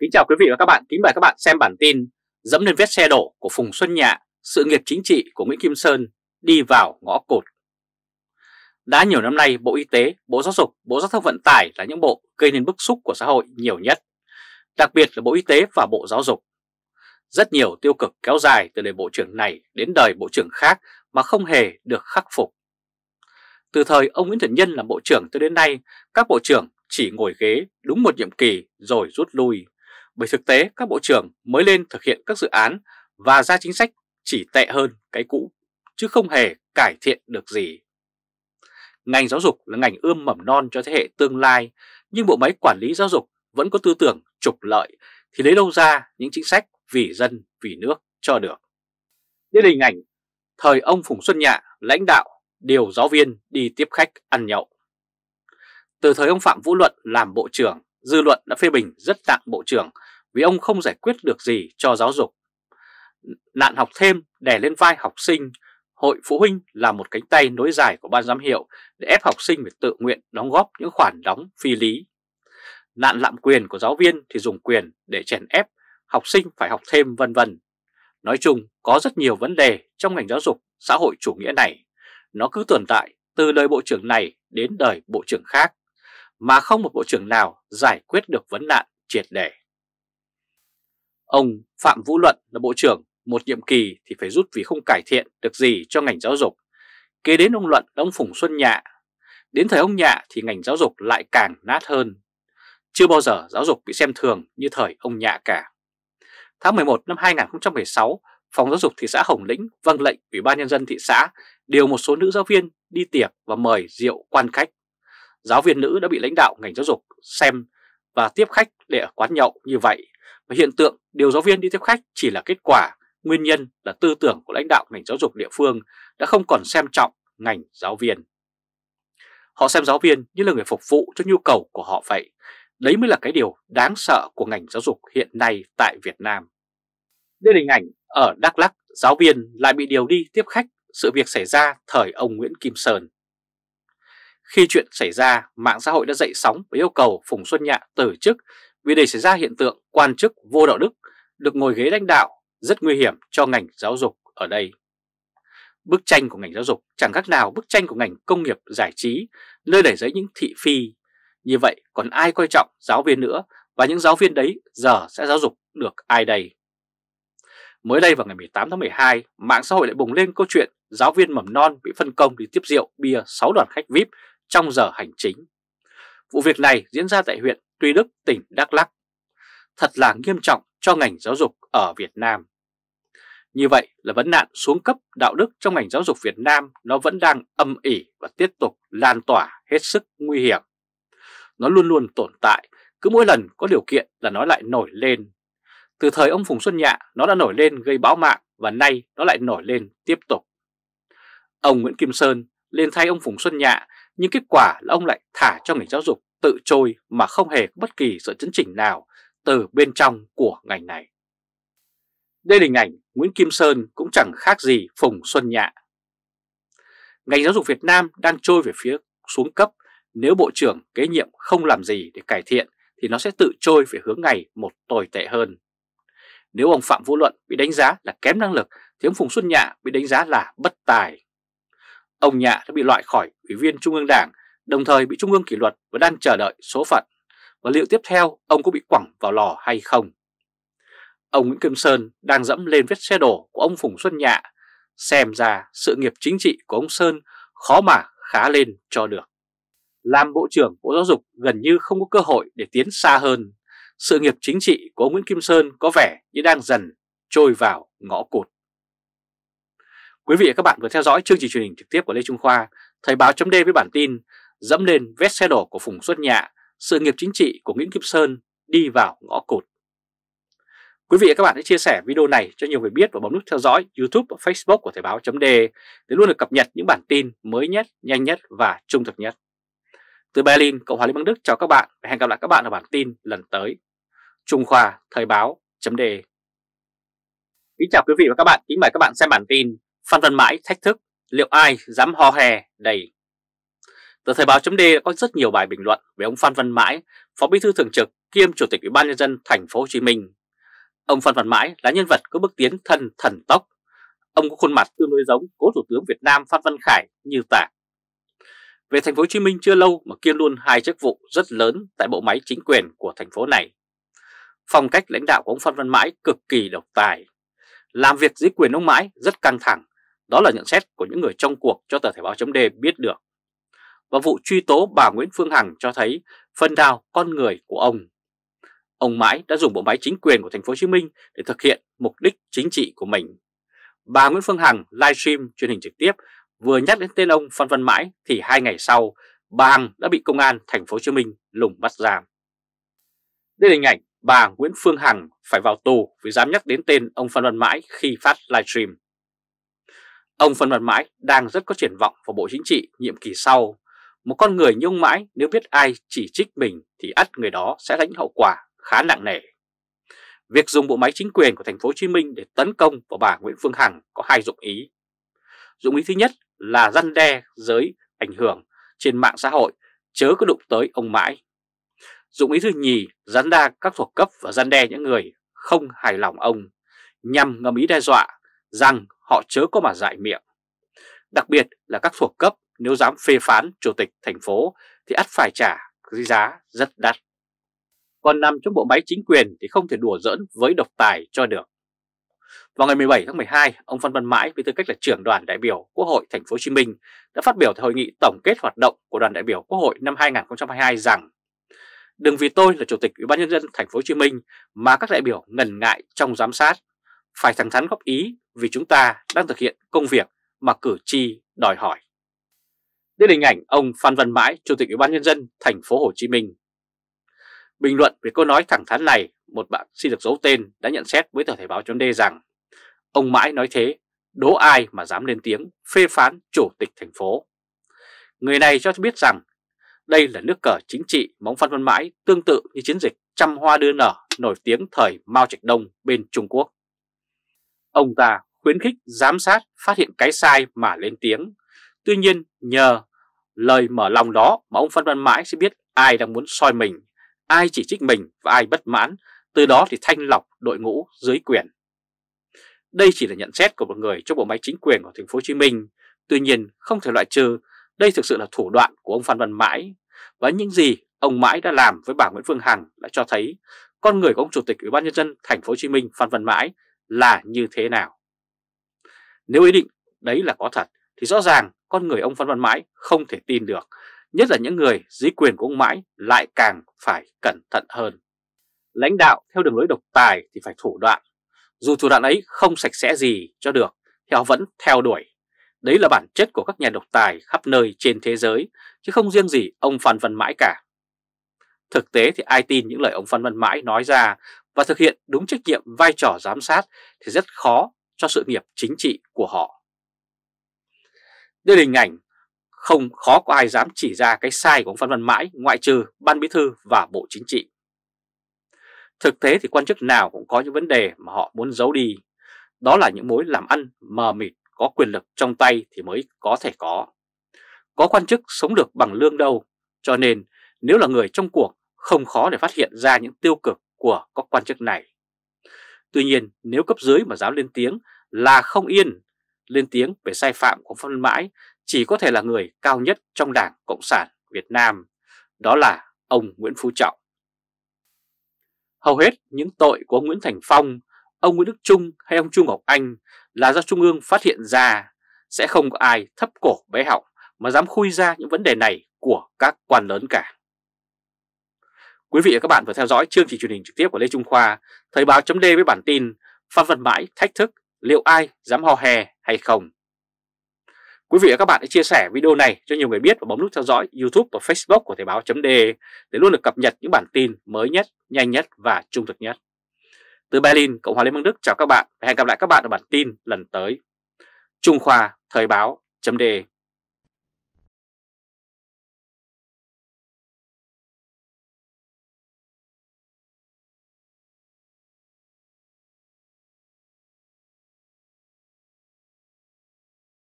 Kính chào quý vị và các bạn, kính mời các bạn xem bản tin Dẫm lên vết xe đổ của Phùng Xuân Nhạ, sự nghiệp chính trị của Nguyễn Kim Sơn đi vào ngõ cụt Đã nhiều năm nay, Bộ Y tế, Bộ Giáo dục, Bộ Giao thông Vận tải là những bộ gây nên bức xúc của xã hội nhiều nhất Đặc biệt là Bộ Y tế và Bộ Giáo dục Rất nhiều tiêu cực kéo dài từ đời Bộ trưởng này đến đời Bộ trưởng khác mà không hề được khắc phục Từ thời ông Nguyễn Thiện Nhân làm Bộ trưởng tới đến nay, các Bộ trưởng chỉ ngồi ghế đúng một nhiệm kỳ rồi rút lui bởi thực tế các bộ trưởng mới lên thực hiện các dự án và ra chính sách chỉ tệ hơn cái cũ, chứ không hề cải thiện được gì. Ngành giáo dục là ngành ươm mầm non cho thế hệ tương lai, nhưng bộ máy quản lý giáo dục vẫn có tư tưởng trục lợi thì lấy đâu ra những chính sách vì dân, vì nước cho được. Đây là hình ảnh thời ông Phùng Xuân Nhạ lãnh đạo điều giáo viên đi tiếp khách ăn nhậu. Từ thời ông Phạm Vũ Luận làm bộ trưởng, dư luận đã phê bình rất tặng Bộ trưởng vì ông không giải quyết được gì cho giáo dục. Nạn học thêm đè lên vai học sinh, hội phụ huynh là một cánh tay nối dài của ban giám hiệu để ép học sinh phải tự nguyện đóng góp những khoản đóng phi lý. Nạn lạm quyền của giáo viên thì dùng quyền để chèn ép, học sinh phải học thêm vân vân. Nói chung, có rất nhiều vấn đề trong ngành giáo dục xã hội chủ nghĩa này. Nó cứ tồn tại từ đời bộ trưởng này đến đời bộ trưởng khác mà không một bộ trưởng nào giải quyết được vấn nạn triệt để. Ông Phạm Vũ Luận là bộ trưởng một nhiệm kỳ thì phải rút vì không cải thiện được gì cho ngành giáo dục. Kế đến ông Luận là ông Phùng Xuân Nhạ. Đến thời ông Nhạ thì ngành giáo dục lại càng nát hơn. Chưa bao giờ giáo dục bị xem thường như thời ông Nhạ cả. Tháng 11 năm 2016, Phòng Giáo dục thị xã Hồng Lĩnh vâng lệnh Ủy ban Nhân dân thị xã điều một số nữ giáo viên đi tiệc và mời rượu quan khách giáo viên nữ đã bị lãnh đạo ngành giáo dục xem và tiếp khách để ở quán nhậu như vậy. Và hiện tượng điều giáo viên đi tiếp khách chỉ là kết quả, nguyên nhân là tư tưởng của lãnh đạo ngành giáo dục địa phương đã không còn xem trọng ngành giáo viên. Họ xem giáo viên như là người phục vụ cho nhu cầu của họ vậy. Đấy mới là cái điều đáng sợ của ngành giáo dục hiện nay tại Việt Nam. Đây là hình ảnh ở Đắk Lắk, giáo viên lại bị điều đi tiếp khách, sự việc xảy ra thời ông Nguyễn Kim Sơn. Khi chuyện xảy ra, mạng xã hội đã dậy sóng và yêu cầu Phùng Xuân Nhạ từ chức vì để xảy ra hiện tượng quan chức vô đạo đức được ngồi ghế lãnh đạo rất nguy hiểm cho ngành giáo dục ở đây. Bức tranh của ngành giáo dục chẳng khác nào bức tranh của ngành công nghiệp giải trí, nơi để dấy những thị phi. Như vậy còn ai coi trọng giáo viên nữa và những giáo viên đấy giờ sẽ giáo dục được ai đây? Mới đây vào ngày 18 tháng 12, mạng xã hội lại bùng lên câu chuyện giáo viên mầm non bị phân công đi tiếp rượu bia 6 đoàn khách VIP trong giờ hành chính. Vụ việc này diễn ra tại huyện Tuy Đức, tỉnh Đắk Lắk. Thật là nghiêm trọng cho ngành giáo dục ở Việt Nam. Như vậy là vấn nạn xuống cấp đạo đức trong ngành giáo dục Việt Nam nó vẫn đang âm ỉ và tiếp tục lan tỏa hết sức nguy hiểm. Nó luôn luôn tồn tại, cứ mỗi lần có điều kiện là nó lại nổi lên. Từ thời ông Phùng Xuân Nhạ nó đã nổi lên gây báo mạng và nay nó lại nổi lên tiếp tục. Ông Nguyễn Kim Sơn lên thay ông Phùng Xuân Nhạ nhưng kết quả là ông lại thả cho ngành giáo dục tự trôi mà không hề có bất kỳ sự chấn chỉnh nào từ bên trong của ngành này. Đây là hình ảnh Nguyễn Kim Sơn cũng chẳng khác gì Phùng Xuân Nhạ. Ngành giáo dục Việt Nam đang trôi về phía xuống cấp, nếu Bộ trưởng kế nhiệm không làm gì để cải thiện thì nó sẽ tự trôi về hướng ngày một tồi tệ hơn. Nếu ông Phạm Vũ Luận bị đánh giá là kém năng lực thì ông Phùng Xuân Nhạ bị đánh giá là bất tài. Ông Nhạ đã bị loại khỏi Ủy viên Trung ương Đảng, đồng thời bị Trung ương kỷ luật và đang chờ đợi số phận. Và liệu tiếp theo ông có bị quẳng vào lò hay không? Ông Nguyễn Kim Sơn đang dẫm lên vết xe đổ của ông Phùng Xuân Nhạ. Xem ra sự nghiệp chính trị của ông Sơn khó mà khá lên cho được. Làm Bộ trưởng Bộ Giáo dục gần như không có cơ hội để tiến xa hơn. Sự nghiệp chính trị của ông Nguyễn Kim Sơn có vẻ như đang dần trôi vào ngõ cụt. Quý vị và các bạn vừa theo dõi chương trình truyền hình trực tiếp của Lê Trung Khoa, Thời báo chấm với bản tin dẫm lên vết xe đổ của Phùng Xuất Nhạ, sự nghiệp chính trị của Nguyễn Kim Sơn đi vào ngõ cụt. Quý vị và các bạn hãy chia sẻ video này cho nhiều người biết và bấm nút theo dõi YouTube và Facebook của Thời báo .de để luôn được cập nhật những bản tin mới nhất, nhanh nhất và trung thực nhất. Từ Berlin, Cộng hòa Liên bang Đức chào các bạn và hẹn gặp lại các bạn ở bản tin lần tới. Trung Khoa Thời báo .de Kính chào quý vị và các bạn, kính mời các bạn xem bản tin Phan Văn Mãi thách thức liệu ai dám ho hè đây. Tờ Thời báo chấm D đã có rất nhiều bài bình luận về ông Phan Văn Mãi, Phó Bí thư Thường trực kiêm Chủ tịch Ủy ban Nhân dân Thành phố Hồ Chí Minh. Ông Phan Văn Mãi là nhân vật có bước tiến thần thần tốc. Ông có khuôn mặt tương đối giống cố Thủ tướng Việt Nam Phan Văn Khải như tả. Về Thành phố Hồ Chí Minh chưa lâu mà kiêm luôn hai chức vụ rất lớn tại bộ máy chính quyền của thành phố này. Phong cách lãnh đạo của ông Phan Văn Mãi cực kỳ độc tài. Làm việc dưới quyền ông Mãi rất căng thẳng đó là nhận xét của những người trong cuộc cho tờ Thể báo chấm biết được. Và vụ truy tố bà Nguyễn Phương Hằng cho thấy phần nào con người của ông. Ông mãi đã dùng bộ máy chính quyền của thành phố Hồ Chí Minh để thực hiện mục đích chính trị của mình. Bà Nguyễn Phương Hằng livestream truyền hình trực tiếp vừa nhắc đến tên ông Phan Văn Mãi thì hai ngày sau, bà Hằng đã bị công an thành phố Hồ Chí Minh lùng bắt giam. Đây là hình ảnh bà Nguyễn Phương Hằng phải vào tù vì dám nhắc đến tên ông Phan Văn Mãi khi phát livestream. Ông Phan Văn Mãi đang rất có triển vọng vào Bộ Chính trị nhiệm kỳ sau. Một con người như ông Mãi nếu biết ai chỉ trích mình thì ắt người đó sẽ lãnh hậu quả khá nặng nề. Việc dùng bộ máy chính quyền của thành phố Hồ Chí Minh để tấn công vào bà Nguyễn Phương Hằng có hai dụng ý. Dụng ý thứ nhất là răn đe giới ảnh hưởng trên mạng xã hội chớ có đụng tới ông Mãi. Dụng ý thứ nhì rắn đa các thuộc cấp và răn đe những người không hài lòng ông nhằm ngầm ý đe dọa rằng họ chớ có mà dại miệng. Đặc biệt là các thuộc cấp nếu dám phê phán chủ tịch thành phố thì ắt phải trả giá rất đắt. Còn nằm trong bộ máy chính quyền thì không thể đùa giỡn với độc tài cho được. Vào ngày 17 tháng 12, ông Phan Văn Mãi với tư cách là trưởng đoàn đại biểu Quốc hội Thành phố Hồ Chí Minh đã phát biểu tại hội nghị tổng kết hoạt động của đoàn đại biểu Quốc hội năm 2022 rằng đừng vì tôi là chủ tịch Ủy ban nhân dân Thành phố Hồ Chí Minh mà các đại biểu ngần ngại trong giám sát, phải thẳng thắn góp ý vì chúng ta đang thực hiện công việc mà cử tri đòi hỏi. Đây là hình ảnh ông Phan Văn Mãi, Chủ tịch Ủy ban Nhân dân thành phố Hồ Chí Minh. Bình luận về câu nói thẳng thắn này, một bạn xin được giấu tên đã nhận xét với tờ Thể báo chấm rằng ông Mãi nói thế, đố ai mà dám lên tiếng phê phán Chủ tịch thành phố. Người này cho biết rằng đây là nước cờ chính trị mà Phan Văn Mãi tương tự như chiến dịch trăm hoa đưa nở nổi tiếng thời Mao Trạch Đông bên Trung Quốc. Ông ta khuyến khích giám sát phát hiện cái sai mà lên tiếng. Tuy nhiên nhờ lời mở lòng đó mà ông Phan Văn Mãi sẽ biết ai đang muốn soi mình, ai chỉ trích mình và ai bất mãn, từ đó thì thanh lọc đội ngũ dưới quyền. Đây chỉ là nhận xét của một người trong bộ máy chính quyền của thành phố Hồ Chí Minh, tuy nhiên không thể loại trừ đây thực sự là thủ đoạn của ông Phan Văn Mãi và những gì ông Mãi đã làm với bà Nguyễn Phương Hằng đã cho thấy con người của ông chủ tịch Ủy ban nhân dân thành phố Hồ Chí Minh Phan Văn Mãi là như thế nào. Nếu ý định đấy là có thật thì rõ ràng con người ông Phan Văn Mãi không thể tin được, nhất là những người dưới quyền của ông Mãi lại càng phải cẩn thận hơn. Lãnh đạo theo đường lối độc tài thì phải thủ đoạn, dù thủ đoạn ấy không sạch sẽ gì cho được thì họ vẫn theo đuổi. Đấy là bản chất của các nhà độc tài khắp nơi trên thế giới, chứ không riêng gì ông Phan Văn Mãi cả. Thực tế thì ai tin những lời ông Phan Văn Mãi nói ra và thực hiện đúng trách nhiệm vai trò giám sát thì rất khó cho sự nghiệp chính trị của họ. Đây là hình ảnh không khó có ai dám chỉ ra cái sai của ông Phan Văn Mãi ngoại trừ Ban Bí Thư và Bộ Chính trị. Thực tế thì quan chức nào cũng có những vấn đề mà họ muốn giấu đi. Đó là những mối làm ăn mờ mịt có quyền lực trong tay thì mới có thể có. Có quan chức sống được bằng lương đâu, cho nên nếu là người trong cuộc không khó để phát hiện ra những tiêu cực của các quan chức này. Tuy nhiên nếu cấp dưới mà dám lên tiếng là không yên, lên tiếng về sai phạm của Phan Văn Mãi chỉ có thể là người cao nhất trong Đảng Cộng sản Việt Nam, đó là ông Nguyễn Phú Trọng. Hầu hết những tội của ông Nguyễn Thành Phong, ông Nguyễn Đức Trung hay ông Trung Ngọc Anh là do Trung ương phát hiện ra, sẽ không có ai thấp cổ bé họng mà dám khui ra những vấn đề này của các quan lớn cả. Quý vị và các bạn vừa theo dõi chương trình truyền hình trực tiếp của Lê Trung Khoa, Thời báo chấm với bản tin Phan Văn Mãi thách thức liệu ai dám ho hè hay không. Quý vị và các bạn hãy chia sẻ video này cho nhiều người biết và bấm nút theo dõi YouTube và Facebook của Thời báo chấm để luôn được cập nhật những bản tin mới nhất, nhanh nhất và trung thực nhất. Từ Berlin, Cộng hòa Liên bang Đức chào các bạn và hẹn gặp lại các bạn ở bản tin lần tới. Trung Khoa Thời báo chấm